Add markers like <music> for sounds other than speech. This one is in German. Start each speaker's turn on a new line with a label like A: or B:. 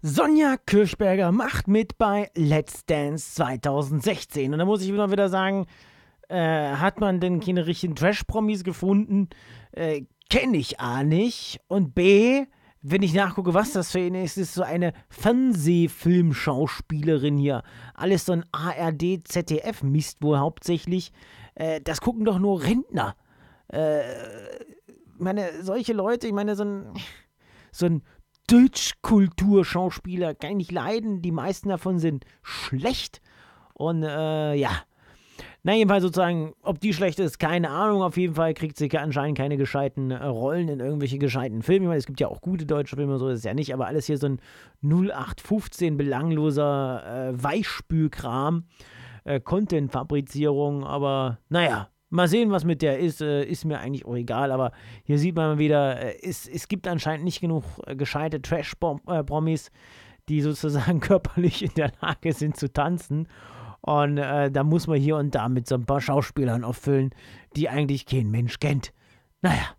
A: Sonja Kirschberger macht mit bei Let's Dance 2016. Und da muss ich immer wieder sagen, äh, hat man denn keine richtigen Trash-Promis gefunden? Äh, Kenne ich A nicht. Und B, wenn ich nachgucke, was das für eine ist, ist so eine Fernsehfilmschauspielerin hier. Alles so ein ARD-ZDF-Mist wohl hauptsächlich. Äh, das gucken doch nur Rentner. Äh, meine, solche Leute, ich meine, so ein, so ein Deutschkulturschauspieler kann ich nicht leiden. Die meisten davon sind schlecht. Und äh, ja. Na, jedenfalls sozusagen, ob die schlecht ist, keine Ahnung. Auf jeden Fall kriegt sie anscheinend keine gescheiten äh, Rollen in irgendwelche gescheiten Filme. Ich meine, es gibt ja auch gute deutsche Filme, so ist es ja nicht, aber alles hier so ein 0815 belangloser äh, Weichspülkram, äh, Content-Fabrizierung, aber naja, Mal sehen, was mit der ist, äh, ist mir eigentlich auch egal, aber hier sieht man wieder, äh, es, es gibt anscheinend nicht genug äh, gescheite Trash-Promis, äh, die sozusagen <laughs> körperlich in der Lage sind zu tanzen. Und äh, da muss man hier und da mit so ein paar Schauspielern auffüllen, die eigentlich kein Mensch kennt. Naja,